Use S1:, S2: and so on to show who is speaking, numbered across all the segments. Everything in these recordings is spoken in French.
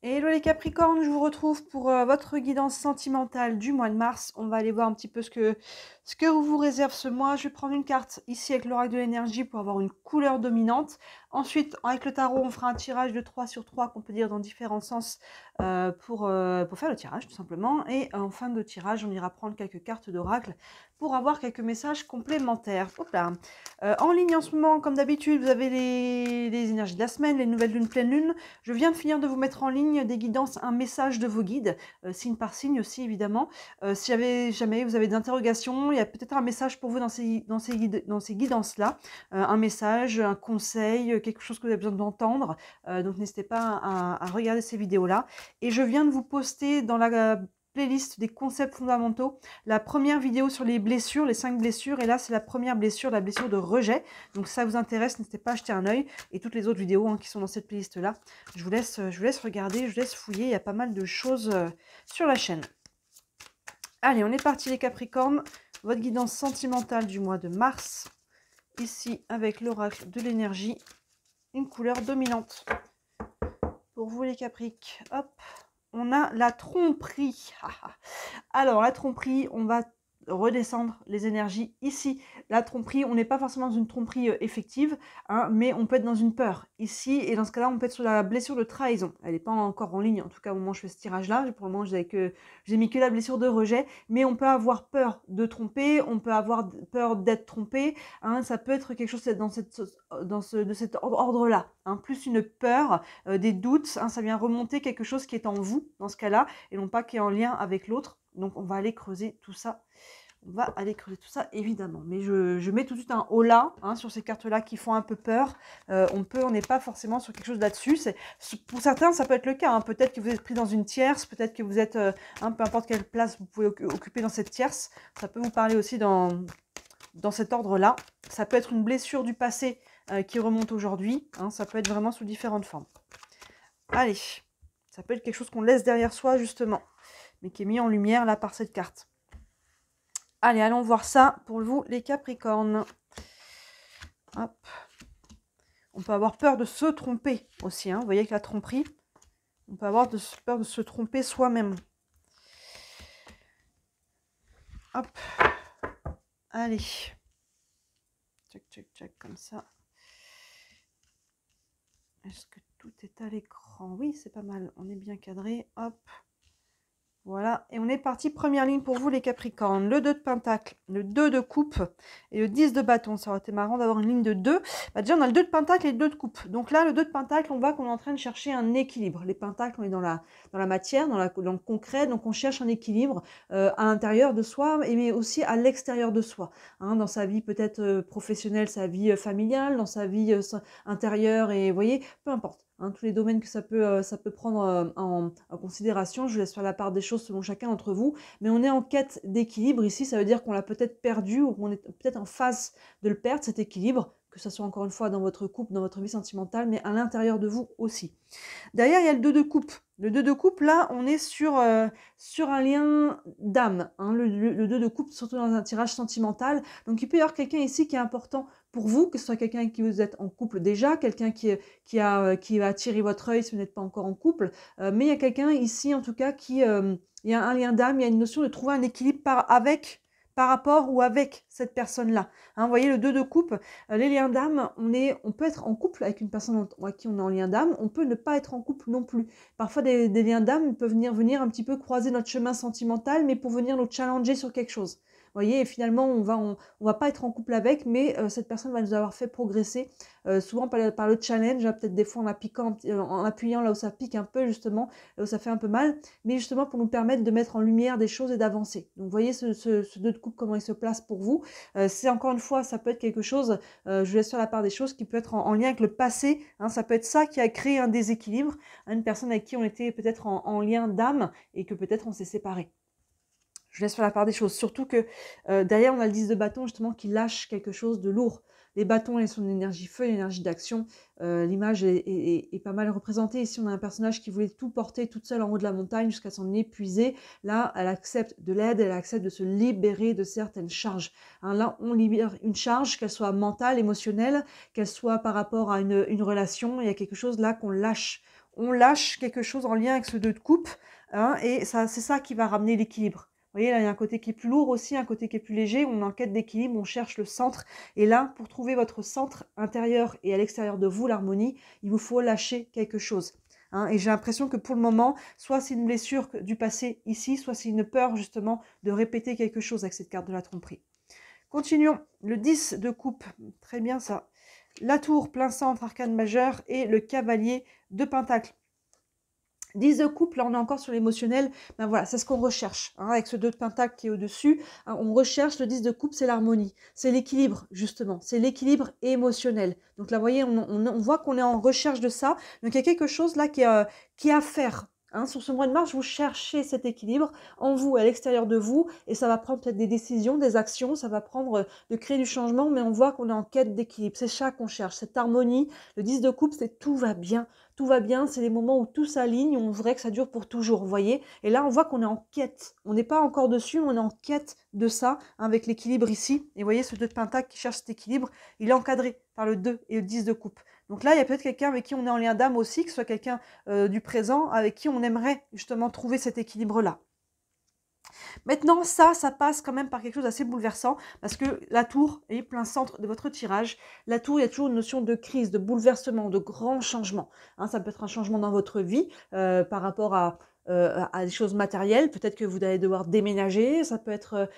S1: Hello les Capricornes, je vous retrouve pour euh, votre guidance sentimentale du mois de mars. On va aller voir un petit peu ce que, ce que vous vous réserve ce mois. Je vais prendre une carte ici avec l'oracle de l'énergie pour avoir une couleur dominante. Ensuite, avec le tarot, on fera un tirage de 3 sur 3 qu'on peut dire dans différents sens euh, pour, euh, pour faire le tirage tout simplement. Et en fin de tirage, on ira prendre quelques cartes d'oracle pour avoir quelques messages complémentaires. Hop là. Euh, en ligne en ce moment, comme d'habitude, vous avez les, énergies de la semaine, les nouvelles lunes, pleine lune. Je viens de finir de vous mettre en ligne des guidances, un message de vos guides, signe par signe aussi évidemment. si jamais, vous avez des interrogations, il y a peut-être un message pour vous dans ces, dans dans ces guidances-là, un message, un conseil quelque chose que vous avez besoin d'entendre. Euh, donc n'hésitez pas à, regarder ces vidéos-là. Et je viens de vous poster dans la euh, playlist des concepts fondamentaux la première vidéo sur les blessures, les cinq blessures. Et là, c'est la première blessure, la blessure de rejet. Donc si ça vous intéresse, n'hésitez pas à jeter un œil. Et toutes les autres vidéos hein, qui sont dans cette playlist-là, je, vous laisse, je vous laisse regarder, je vous laisse fouiller. Il y a pas mal de choses euh, sur la chaîne. Allez, on est parti les Capricornes. Votre guidance sentimentale du mois de mars ici avec l'oracle de l'énergie une couleur dominante. Pour vous les Caprices. hop, on a la tromperie. Alors la tromperie, on va redescendre les énergies ici. La tromperie, on n'est pas forcément dans une tromperie euh, effective, hein, mais on peut être dans une peur ici, et dans ce cas-là, on peut être sur la blessure de trahison. Elle n'est pas encore en ligne, en tout cas au moment où je fais ce tirage-là. Pour le moment, j'ai mis que la blessure de rejet, mais on peut avoir peur de tromper, on peut avoir peur d'être trompé, hein, ça peut être quelque chose dans, cette, dans de cet ordre-là. Hein, plus une peur, euh, des doutes, hein. ça vient remonter quelque chose qui est en vous, dans ce cas-là, et non pas qui est en lien avec l'autre. Donc on va aller creuser tout ça on va aller creuser tout ça, évidemment. Mais je, mets tout de suite un haut là hein, sur ces cartes-là qui font un peu peur. Euh, on peut, on n'est pas forcément sur quelque chose là-dessus. Pour certains, ça peut être le cas. Hein. Peut-être que vous êtes pris dans une tierce, peut-être que vous êtes, euh, peu importe quelle place vous pouvez occuper dans cette tierce. Ça peut vous parler aussi dans, dans cet ordre-là. Ça peut être une blessure du passé euh, qui remonte aujourd'hui. Hein. ça peut être vraiment sous différentes formes. Allez, ça peut être quelque chose qu'on laisse derrière soi, justement, mais qui est mis en lumière là par cette carte. Allez, allons voir ça pour vous, les Capricornes. Hop. On peut avoir peur de se tromper aussi. Hein. Vous voyez que la tromperie, on peut avoir peur de se tromper soi-même. Hop. Allez. Check, check, check, comme ça. Est-ce que tout est à l'écran Oui, c'est pas mal. On est bien cadré. Hop. Voilà, et on est parti. Première ligne pour vous, les Capricornes. Le 2 de Pentacle, le 2 de Coupe et le 10 de Bâton. Ça aurait été marrant d'avoir une ligne de 2. Bah, déjà, on a le 2 de Pentacle et le 2 de Coupe. Donc là, le 2 de Pentacle, on voit qu'on est en train de chercher un équilibre. Les Pentacles, on est dans la, dans la matière, dans, la, le concret. Donc on cherche un équilibre euh, à l'intérieur de soi, mais aussi à l'extérieur de soi. Hein. dans sa vie peut-être euh, professionnelle, sa vie euh, familiale, dans sa vie intérieure et, vous voyez, peu importe. Hein, tous les domaines que ça peut, euh, ça peut prendre euh, en, considération. Je laisse faire la part des choses selon chacun d'entre vous. Mais on est en quête d'équilibre ici. Ça veut dire qu'on l'a peut-être perdu ou qu'on est peut-être en phase de le perdre, cet équilibre que ce soit encore une fois dans votre couple, dans votre vie sentimentale, mais à l'intérieur de vous aussi. Derrière, il y a le 2 de coupe. Le 2 de coupe, là, on est sur, euh, sur un lien d'âme. Hein, le, 2 de coupe, surtout dans un tirage sentimental. Donc, il peut y avoir quelqu'un ici qui est important pour vous, que ce soit quelqu'un qui vous êtes en couple déjà, quelqu'un qui, qui, a, euh, qui va attirer votre œil si vous n'êtes pas encore en couple. Euh, mais il y a quelqu'un ici, en tout cas, qui... il a un lien d'âme, il y a une notion de trouver un équilibre par, avec par rapport ou avec cette personne-là. Hein, vous voyez, le 2 de coupe, euh, les liens d'âme, on, est, on peut être en couple avec une personne à qui on est en lien d'âme, on peut ne pas être en couple non plus. Parfois, des, liens d'âme peuvent venir, venir un petit peu croiser notre chemin sentimental, mais pour venir nous challenger sur quelque chose. Vous voyez, finalement on va on, va pas être en couple avec, mais euh, cette personne va nous avoir fait progresser, euh, souvent par, le challenge, hein, peut-être des fois en en appuyant là où ça pique un peu justement, là où ça fait un peu mal, mais justement pour nous permettre de mettre en lumière des choses et d'avancer. Donc vous voyez ce, deux de couple comment il se place pour vous. Euh, c'est encore une fois, ça peut être quelque chose, je vous laisse sur la part des choses qui peut être en, lien avec le passé, hein. ça peut être ça qui a créé un déséquilibre, hein, une personne avec qui on était peut-être en lien d'âme et que peut-être on s'est séparé. Je laisse faire la part des choses. Surtout que euh, derrière, on a le 10 de bâton justement qui lâche quelque chose de lourd. Les bâtons, ils son énergie feu, l'énergie d'action. Euh, l'image est, pas mal représentée. Ici, on a un personnage qui voulait tout porter toute seule en haut de la montagne jusqu'à s'en épuiser. Là, elle accepte de l'aide, elle accepte de se libérer de certaines charges. Hein, là, on libère une charge, qu'elle soit mentale, émotionnelle, qu'elle soit par rapport à une, relation. Il y a quelque chose là qu'on lâche. On lâche quelque chose en lien avec ce deux de coupe. Hein, et ça, c'est ça qui va ramener l'équilibre voyez, là, il y a un côté qui est plus lourd aussi, un côté qui est plus léger. On est en quête d'équilibre, on cherche le centre. Et là, pour trouver votre centre intérieur et à l'extérieur de vous, l'harmonie, il vous faut lâcher quelque chose. Hein. et j'ai l'impression que pour le moment, soit c'est une blessure du passé ici, soit c'est une peur justement de répéter quelque chose avec cette carte de la tromperie. Continuons. Le 10 de coupe. Très bien ça. La tour, plein centre, arcane majeur et le cavalier de pentacle. 10 de couple, là on est encore sur l'émotionnel, ben voilà, c'est ce qu'on recherche, hein, avec ce 2 de pentacle qui est au-dessus, hein, on recherche le 10 de coupe, c'est l'harmonie, c'est l'équilibre justement, c'est l'équilibre émotionnel. Donc là voyez, on, on, voit qu'on est en recherche de ça, donc il y a quelque chose là qui, euh, qui est à faire Hein, sur ce mois de mars, vous cherchez cet équilibre en vous, à l'extérieur de vous, et ça va prendre peut-être des décisions, des actions, ça va prendre euh, de créer du changement, mais on voit qu'on est en quête d'équilibre. C'est ça qu'on cherche, cette harmonie. Le 10 de coupe, c'est tout va bien, tout va bien, c'est les moments où tout s'aligne, on voudrait que ça dure pour toujours, vous voyez. Et là, on voit qu'on est en quête. On n'est pas encore dessus, on est en quête de ça, avec l'équilibre ici. Et vous voyez, ce 2 de Pentacle qui cherche cet équilibre, il est encadré par le 2 et le 10 de coupe. Donc là, il y a peut-être quelqu'un avec qui on est en lien d'âme aussi, que ce soit quelqu'un euh, du présent avec qui on aimerait justement trouver cet équilibre-là. Maintenant, ça, ça passe quand même par quelque chose d'assez bouleversant, parce que la tour est plein centre de votre tirage. La tour, il y a toujours une notion de crise, de bouleversement, de grand changement. Hein, ça peut être un changement dans votre vie euh, par rapport euh, à, des choses matérielles. Peut-être que vous allez devoir déménager. Ça peut être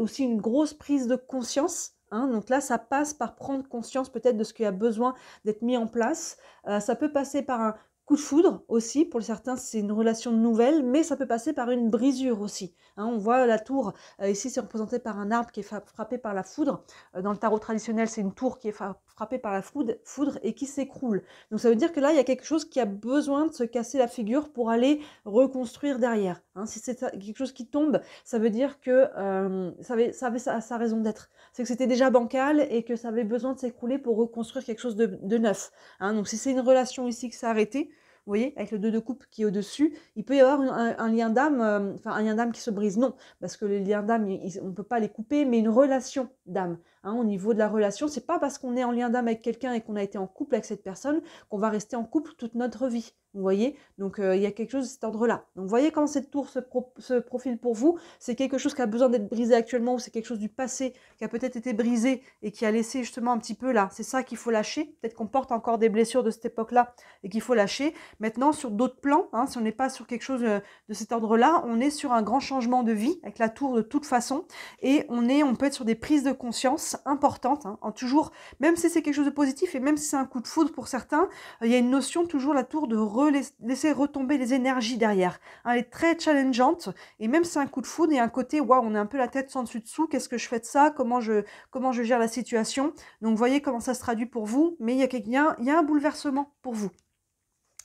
S1: aussi une grosse prise de conscience Hein. donc là, ça passe par prendre conscience peut-être de ce qui a besoin d'être mis en place. Euh, ça peut passer par un coup de foudre aussi, pour certains c'est une relation nouvelle, mais ça peut passer par une brisure aussi. Hein. on voit la tour, euh, ici c'est représenté par un arbre qui est frappé par la foudre. Euh, dans le tarot traditionnel c'est une tour qui est frappée frappé par la foudre, et qui s'écroule. Donc ça veut dire que là, il y a quelque chose qui a besoin de se casser la figure pour aller reconstruire derrière. Hein. si c'est quelque chose qui tombe, ça veut dire que euh, ça, avait, ça, avait sa, raison d'être. C'est que c'était déjà bancal et que ça avait besoin de s'écrouler pour reconstruire quelque chose de, de neuf. Hein. donc si c'est une relation ici qui s'est arrêtée, vous voyez, avec le 2 de coupe qui est au-dessus, il peut y avoir un, lien d'âme, euh, enfin un lien d'âme qui se brise, non, parce que les liens d'âme, on ne peut pas les couper, mais une relation d'âme. Hein, au niveau de la relation, c'est pas parce qu'on est en lien d'âme avec quelqu'un et qu'on a été en couple avec cette personne qu'on va rester en couple toute notre vie. Vous voyez Donc euh, il y a quelque chose de cet ordre-là. Donc vous voyez comment cette tour se, profile pour vous. C'est quelque chose qui a besoin d'être brisé actuellement ou c'est quelque chose du passé qui a peut-être été brisé et qui a laissé justement un petit peu là. C'est ça qu'il faut lâcher. Peut-être qu'on porte encore des blessures de cette époque-là et qu'il faut lâcher. Maintenant, sur d'autres plans, hein, si on n'est pas sur quelque chose euh, de cet ordre-là, on est sur un grand changement de vie avec la tour de toute façon et on, est, on peut être sur des prises de conscience importante, hein, en toujours, même si c'est quelque chose de positif et même si c'est un coup de foudre pour certains, il y a une notion toujours la tour de laisser retomber les énergies derrière. Hein, elle est très challengeante et même si c'est un coup de foudre, il un côté waouh, on est un peu la tête sans dessus dessous. Qu'est-ce que je fais de ça Comment je comment je gère la situation Donc voyez comment ça se traduit pour vous. Mais il y a il y a un bouleversement pour vous.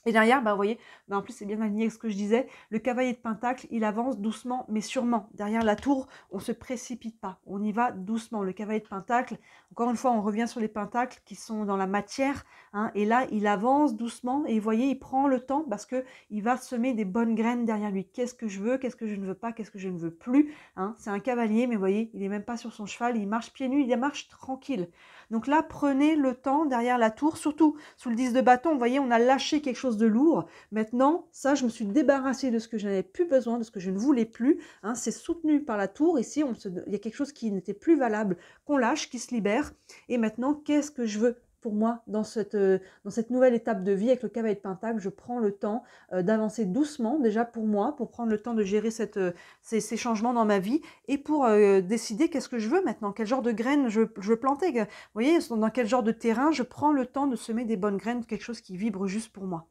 S1: Et derrière, bah, vous voyez, bah, en plus c'est bien aligné avec ce que je disais, le cavalier de Pentacle, il avance doucement mais sûrement. Derrière la tour, on ne se précipite pas, on y va doucement. Le cavalier de Pentacle, encore une fois, on revient sur les Pentacles qui sont dans la matière. Hein, et là, il avance doucement et vous voyez, il prend le temps parce qu'il va semer des bonnes graines derrière lui. Qu'est-ce que je veux, qu'est-ce que je ne veux pas, qu'est-ce que je ne veux plus. Hein. C'est un cavalier, mais vous voyez, il n'est même pas sur son cheval, il marche pieds nus, il marche tranquille. Donc là, prenez le temps derrière la tour, surtout sous le 10 de bâton, vous voyez, on a lâché quelque chose de lourd. Maintenant, ça, je me suis débarrassé de ce que je n'avais plus besoin, de ce que je ne voulais plus. Hein. c'est soutenu par la tour. Ici, on il y a quelque chose qui n'était plus valable, qu'on lâche, qui se libère. Et maintenant, qu'est-ce que je veux pour moi dans cette, euh, dans cette nouvelle étape de vie avec le cavalier de Pentacle. Je prends le temps euh, d'avancer doucement déjà pour moi, pour prendre le temps de gérer euh, ces, changements dans ma vie et pour décider qu'est-ce que je veux maintenant, quel genre de graines je, je veux planter. Vous voyez, dans quel genre de terrain je prends le temps de semer des bonnes graines, quelque chose qui vibre juste pour moi.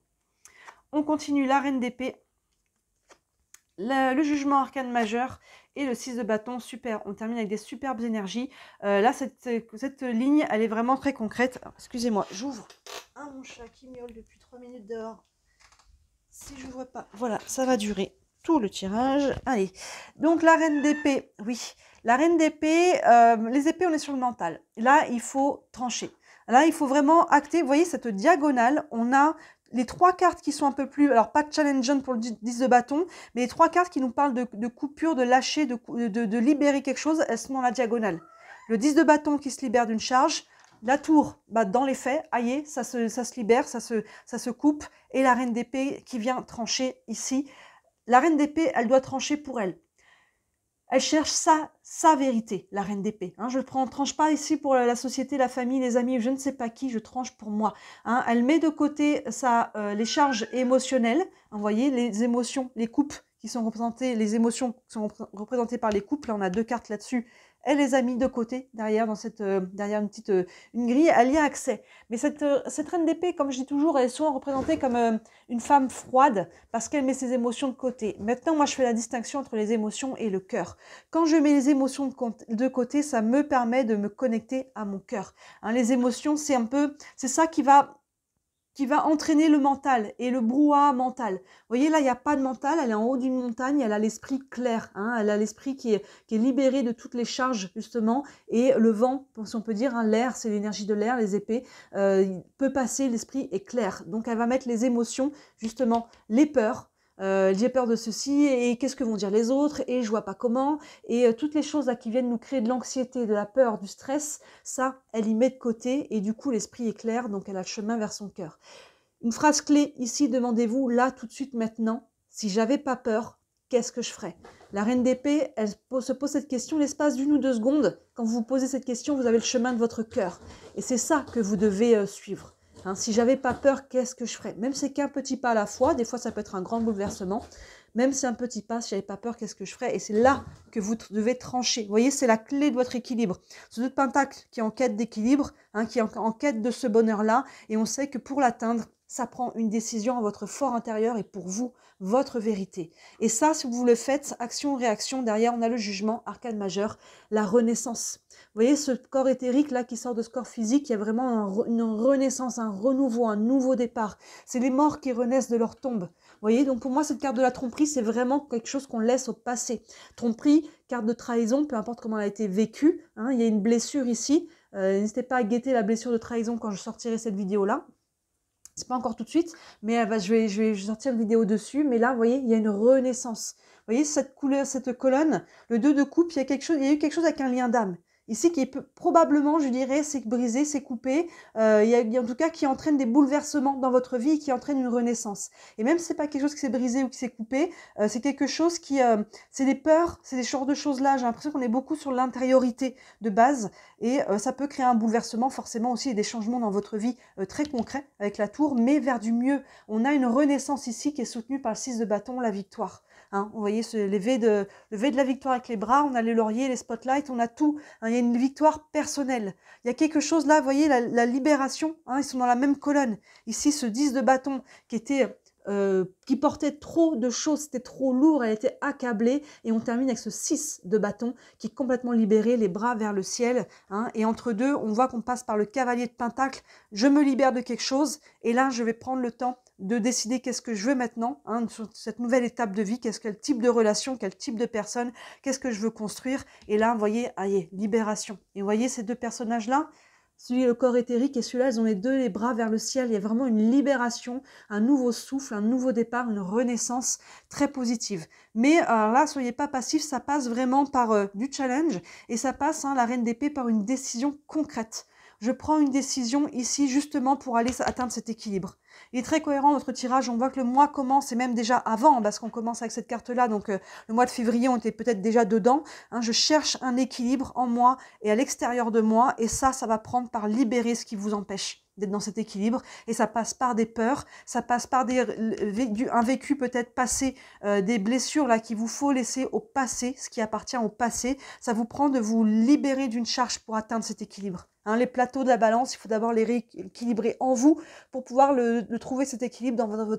S1: On continue la reine d'épée le, jugement arcane majeur et le 6 de bâton, super. On termine avec des superbes énergies. Euh, là, cette, ligne, elle est vraiment très concrète. Excusez-moi, j'ouvre. Ah, mon chat qui miaule depuis 3 minutes dehors. Si je vois pas. Voilà, ça va durer tout le tirage. Allez. Donc, la reine d'épée, oui. La reine d'épée, euh, les épées, on est sur le mental. Là, il faut trancher. Là, il faut vraiment acter. Vous voyez, cette diagonale, on a les trois cartes qui sont un peu plus, alors pas challengeant pour le 10 de bâton, mais les trois cartes qui nous parlent de, coupure, de lâcher, de, libérer quelque chose, elles sont dans la diagonale. Le 10 de bâton qui se libère d'une charge, la tour, bah, dans les faits, aïe, ça se, ça se libère, ça se, ça se coupe, et la reine d'épée qui vient trancher ici. La reine d'épée, elle doit trancher pour elle. Elle cherche sa, sa vérité, la reine d'épée. Hein, je ne tranche pas ici pour la société, la famille, les amis, je ne sais pas qui, je tranche pour moi. Hein. elle met de côté sa, euh, les charges émotionnelles, hein, vous voyez, les émotions, les coupes qui sont représentées, les émotions qui sont représentées par les couples. Hein, on a deux cartes là-dessus, elle les a mis de côté derrière, dans cette, euh, une petite euh, une grille, elle y a accès. Mais euh, cette, reine d'épée, comme je dis toujours, elle est souvent représentée comme une femme froide parce qu'elle met ses émotions de côté. Maintenant, moi, je fais la distinction entre les émotions et le cœur. Quand je mets les émotions de côté, ça me permet de me connecter à mon cœur. Hein, les émotions, c'est un peu, c'est ça qui va qui va entraîner le mental et le brouhaha mental. Vous voyez, là, il n'y a pas de mental, elle est en haut d'une montagne, elle a l'esprit clair, hein, elle a l'esprit qui est, libéré de toutes les charges, justement, et le vent, si on peut dire, hein, l'air, c'est l'énergie de l'air, les épées, euh, peut passer, l'esprit est clair. Donc, elle va mettre les émotions, justement, les peurs, euh, j'ai peur de ceci, et qu'est-ce que vont dire les autres, et je vois pas comment, et euh, toutes les choses qui viennent nous créer de l'anxiété, de la peur, du stress, ça, elle y met de côté, et du coup l'esprit est clair, donc elle a le chemin vers son cœur. Une phrase clé ici, demandez-vous, là, tout de suite, maintenant, si j'avais pas peur, qu'est-ce que je ferais La reine d'épée, elle se pose cette question l'espace d'une ou deux secondes. Quand vous vous posez cette question, vous avez le chemin de votre cœur. Et c'est ça que vous devez euh, suivre. Hein, si j'avais pas peur, qu'est-ce que je ferais Même si c'est qu'un petit pas à la fois, des fois ça peut être un grand bouleversement. Même si c'est un petit pas, si j'avais pas peur, qu'est-ce que je ferais Et c'est là que vous devez trancher. Vous voyez, c'est la clé de votre équilibre. Ce notre pentacle qui est en quête d'équilibre, hein, qui est en quête de ce bonheur-là, et on sait que pour l'atteindre, ça prend une décision à votre fort intérieur et pour vous, votre vérité. Et ça, si vous le faites, action, réaction, derrière, on a le jugement, arcane majeur, la renaissance. Vous voyez ce corps éthérique là qui sort de ce corps physique, il y a vraiment une renaissance, un renouveau, un nouveau départ. C'est les morts qui renaissent de leur tombe. Vous voyez, donc pour moi, cette carte de la tromperie, c'est vraiment quelque chose qu'on laisse au passé. Tromperie, carte de trahison, peu importe comment elle a été vécue, hein, il y a une blessure ici. Euh, n'hésitez pas à guetter la blessure de trahison quand je sortirai cette vidéo-là c'est pas encore tout de suite, mais euh, bah, je, vais, je, vais, sortir une vidéo dessus. Mais là, vous voyez, il y a une renaissance. Vous voyez, cette couleur, cette colonne, le 2 de coupe, il y a, quelque chose, il y a eu quelque chose avec un lien d'âme ici qui est probablement, je dirais, c'est brisé, c'est coupé, euh, il y a, en tout cas qui entraîne des bouleversements dans votre vie qui entraîne une renaissance. Et même si c'est pas quelque chose qui s'est brisé ou qui s'est coupé, euh, c'est quelque chose qui, euh, c'est des peurs, c'est des genres de choses-là. J'ai l'impression qu'on est beaucoup sur l'intériorité de base et ça peut créer un bouleversement forcément aussi et des changements dans votre vie très concrets avec la tour, mais vers du mieux. On a une renaissance ici qui est soutenue par le 6 de bâton, la victoire. Hein. Vous voyez, voyait V de, la victoire avec les bras, on a les lauriers, les spotlights, on a tout. Hein. Il y a une victoire personnelle. Il y a quelque chose là, vous voyez, la, libération, hein, ils sont dans la même colonne. Ici, ce 10 de bâton qui était... Euh, qui portait trop de choses, c'était trop lourd, elle était accablée. Et on termine avec ce 6 de bâton qui est complètement libéré, les bras vers le ciel. et entre deux, on voit qu'on passe par le cavalier de Pentacle. Je me libère de quelque chose et là, je vais prendre le temps de décider qu'est-ce que je veux maintenant, hein, cette nouvelle étape de vie, qu'est-ce quel type de relation, quel type de personne, qu'est-ce que je veux construire. Et là, vous voyez, allez, ah, libération. Et vous voyez ces deux personnages-là, celui le corps éthérique et celui-là, ils ont les deux les bras vers le ciel. Il y a vraiment une libération, un nouveau souffle, un nouveau départ, une renaissance très positive. Mais alors là, soyez pas passifs, ça passe vraiment par euh, du challenge et ça passe, hein, la reine d'épée, par une décision concrète je prends une décision ici justement pour aller atteindre cet équilibre. Il est très cohérent votre tirage, on voit que le mois commence et même déjà avant, parce qu'on commence avec cette carte-là, donc euh, le mois de février, on était peut-être déjà dedans. Hein. je cherche un équilibre en moi et à l'extérieur de moi, et ça, ça va prendre par libérer ce qui vous empêche d'être dans cet équilibre. Et ça passe par des peurs, ça passe par des, euh, un vécu peut-être passé, euh, des blessures là qu'il vous faut laisser au passé, ce qui appartient au passé. Ça vous prend de vous libérer d'une charge pour atteindre cet équilibre. Hein, les plateaux de la balance, il faut d'abord les rééquilibrer en vous pour pouvoir trouver cet équilibre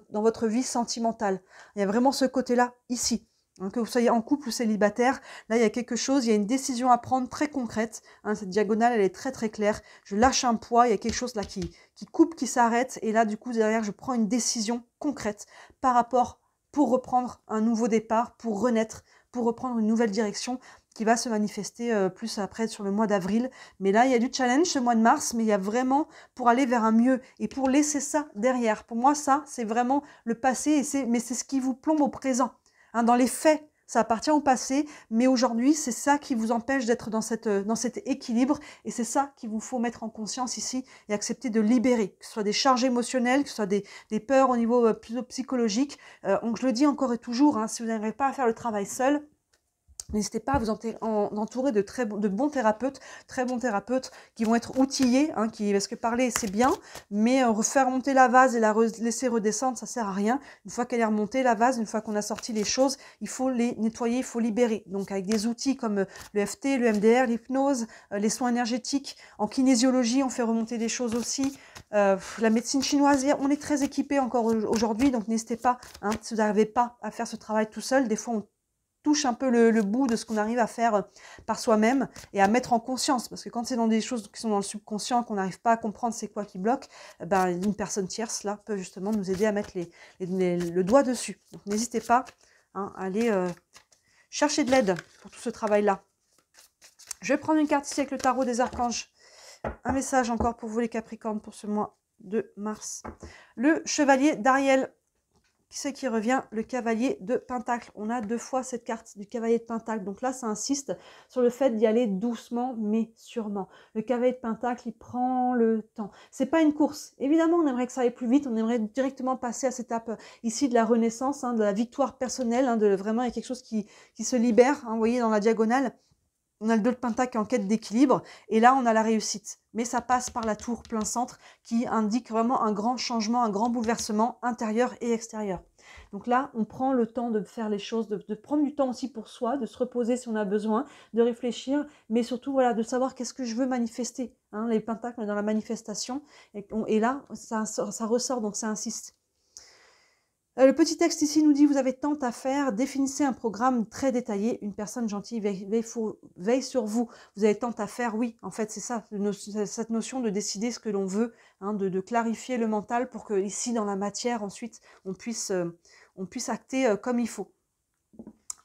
S1: dans votre vie sentimentale. Il y a vraiment ce côté-là ici. Hein, que vous soyez en couple ou célibataire, là il y a quelque chose, il y a une décision à prendre très concrète. Hein, cette diagonale, elle est très très claire. Je lâche un poids, il y a quelque chose là qui, qui coupe, qui s'arrête. Et là, du coup, derrière, je prends une décision concrète par rapport pour reprendre un nouveau départ, pour renaître, pour reprendre une nouvelle direction qui va se manifester euh, plus après sur le mois d'avril. Mais là, il y a du challenge ce mois de mars, mais il y a vraiment pour aller vers un mieux et pour laisser ça derrière. Pour moi, ça, c'est vraiment le passé, et mais c'est ce qui vous plombe au présent. Hein, dans les faits, ça appartient au passé, mais aujourd'hui, c'est ça qui vous empêche d'être euh, dans, cet équilibre, et c'est ça qu'il vous faut mettre en conscience ici et accepter de libérer, que ce soit des charges émotionnelles, que ce soit des, peurs au niveau euh, psychologique. Euh, donc, je le dis encore et toujours, hein, si vous n'arrivez pas à faire le travail seul, N'hésitez pas à vous entourer de, très, de bons thérapeutes, très bons thérapeutes qui vont être outillés, hein, qui, parce que parler c'est bien, mais euh, refaire monter la vase et la laisser redescendre, ça sert à rien. Une fois qu'elle est remontée, la vase, une fois qu'on a sorti les choses, il faut les nettoyer, il faut libérer. Donc avec des outils comme euh, le FT, le MDR, l'hypnose, euh, les soins énergétiques, en kinésiologie, on fait remonter des choses aussi. la médecine chinoise, on est très équipé encore aujourd'hui, donc n'hésitez pas, hein, si vous n'arrivez pas à faire ce travail tout seul, des fois on touche un peu le, bout de ce qu'on arrive à faire euh, par soi-même et à mettre en conscience. Parce que quand c'est dans des choses qui sont dans le subconscient, qu'on n'arrive pas à comprendre c'est quoi qui bloque, eh ben, une personne tierce, là, peut justement nous aider à mettre les, le doigt dessus. Donc n'hésitez pas hein, à aller euh, chercher de l'aide pour tout ce travail-là. Je vais prendre une carte ici avec le tarot des archanges. Un message encore pour vous les Capricornes pour ce mois de mars. Le chevalier d'Ariel. Qui c'est qui revient Le cavalier de Pentacle. On a deux fois cette carte du cavalier de Pentacle. Donc là, ça insiste sur le fait d'y aller doucement, mais sûrement. Le cavalier de Pentacle, il prend le temps. C'est pas une course. Évidemment, on aimerait que ça aille plus vite. On aimerait directement passer à cette étape euh, ici de la renaissance, hein, de la victoire personnelle, hein, de vraiment il y a quelque chose qui, se libère, hein, vous voyez, dans la diagonale on a le 2 de Pentacle en quête d'équilibre, et là on a la réussite. Mais ça passe par la tour plein centre qui indique vraiment un grand changement, un grand bouleversement intérieur et extérieur. Donc là, on prend le temps de faire les choses, de, prendre du temps aussi pour soi, de se reposer si on a besoin, de réfléchir, mais surtout voilà, de savoir qu'est-ce que je veux manifester. Hein. les pentacles dans la manifestation, et, et là, ça ressort, donc ça insiste. Euh, le petit texte ici nous dit, vous avez tant à faire, définissez un programme très détaillé, une personne gentille veille, sur vous, vous avez tant à faire, oui, en fait c'est ça, cette notion de décider ce que l'on veut, hein, de, clarifier le mental pour que ici dans la matière ensuite on puisse, euh, on puisse acter euh, comme il faut.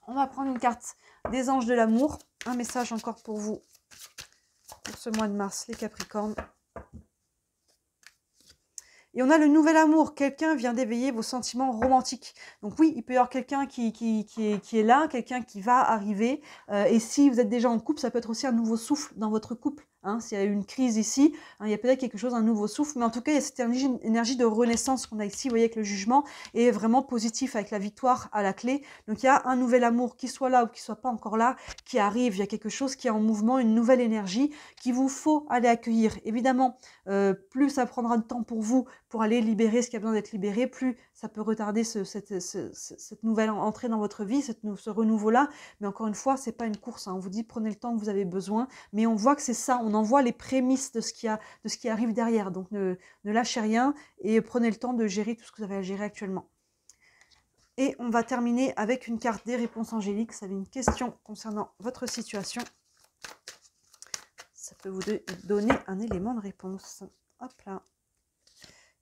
S1: On va prendre une carte des anges de l'amour, un message encore pour vous pour ce mois de mars, les Capricornes. Et on a le nouvel amour. Quelqu'un vient d'éveiller vos sentiments romantiques. Donc oui, il peut y avoir quelqu'un qui, qui, est, là, quelqu'un qui va arriver. Euh, et si vous êtes déjà en couple, ça peut être aussi un nouveau souffle dans votre couple. Hein, s'il y a eu une crise ici, hein, il y a peut-être quelque chose, un nouveau souffle, mais en tout cas, il y a cette énergie, de renaissance qu'on a ici, vous voyez, avec le jugement, et vraiment positif, avec la victoire à la clé. Donc il y a un nouvel amour, qui soit là ou qui soit pas encore là, qui arrive, il y a quelque chose qui est en mouvement, une nouvelle énergie qu'il vous faut aller accueillir. Évidemment, euh, plus ça prendra de temps pour vous pour aller libérer ce qui a besoin d'être libéré, plus ça peut retarder cette, nouvelle entrée dans votre vie, cette, ce renouveau-là. Mais encore une fois, c'est pas une course. Hein. On vous dit prenez le temps que vous avez besoin, mais on voit que c'est ça, on on voit les prémices de ce qui, a, de ce qui arrive derrière. Donc ne, lâchez rien et prenez le temps de gérer tout ce que vous avez à gérer actuellement. Et on va terminer avec une carte des réponses angéliques. Ça avait une question concernant votre situation. Ça peut vous donner un élément de réponse. Hop là.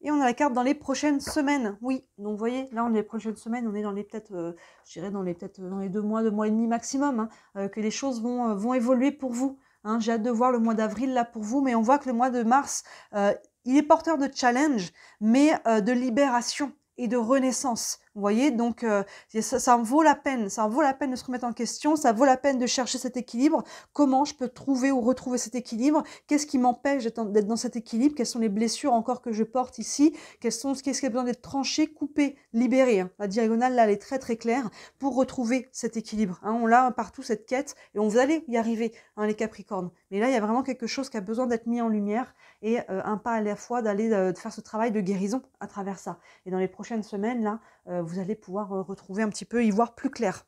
S1: Et on a la carte dans les prochaines semaines. Oui, donc vous voyez, là, on est les prochaines semaines, on est dans les peut-être, euh, je dirais, dans les peut-être euh, les deux mois, deux mois et demi maximum, hein, euh, que les choses vont évoluer pour vous. Hein, j'ai hâte de voir le mois d'avril là pour vous, mais on voit que le mois de mars, euh, il est porteur de challenge, mais euh, de libération et de renaissance. Vous voyez, donc euh, ça, en vaut la peine, ça en vaut la peine de se remettre en question, ça vaut la peine de chercher cet équilibre. Comment je peux trouver ou retrouver cet équilibre Qu'est-ce qui m'empêche d'être dans cet équilibre Quelles sont les blessures encore que je porte ici Qu'est-ce qui a besoin d'être tranché, coupé, libéré hein? La diagonale là, elle est très très claire pour retrouver cet équilibre. Hein? On l'a partout cette quête et on vous allez y arriver, hein, les Capricornes. Mais là, il y a vraiment quelque chose qui a besoin d'être mis en lumière et euh, un pas à la fois d'aller euh, faire ce travail de guérison à travers ça. Et dans les prochaines semaines là euh, vous allez pouvoir euh, retrouver un petit peu, y voir plus clair.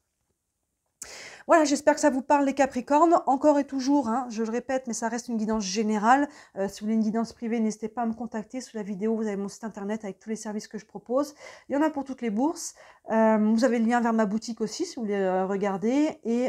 S1: Voilà, j'espère que ça vous parle les Capricornes. Encore et toujours, hein, je le répète, mais ça reste une guidance générale. Euh, si vous voulez une guidance privée, n'hésitez pas à me contacter. Sous la vidéo, vous avez mon site internet avec tous les services que je propose. Il y en a pour toutes les bourses. Euh, vous avez le lien vers ma boutique aussi si vous voulez euh, regarder. Et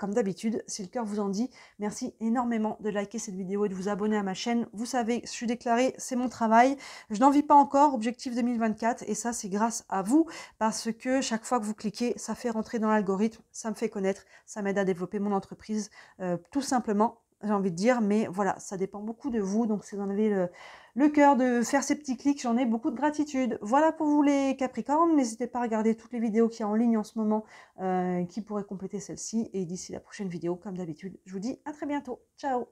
S1: comme d'habitude, si le cœur vous en dit, merci énormément de liker cette vidéo et de vous abonner à ma chaîne. Vous savez, je suis déclarée, c'est mon travail. Je n'en vis pas encore, objectif 2024. Et ça, c'est grâce à vous parce que chaque fois que vous cliquez, ça fait rentrer dans l'algorithme, ça me fait connaître ça m'aide à développer mon entreprise euh, tout simplement j'ai envie de dire, mais voilà, ça dépend beaucoup de vous, donc si vous en avez le cœur, de faire ces petits clics, j'en ai beaucoup de gratitude. Voilà pour vous les Capricornes, n'hésitez pas à regarder toutes les vidéos qui y a en ligne en ce moment euh, qui pourraient compléter celle-ci, et d'ici la prochaine vidéo, comme d'habitude, je vous dis à très bientôt, ciao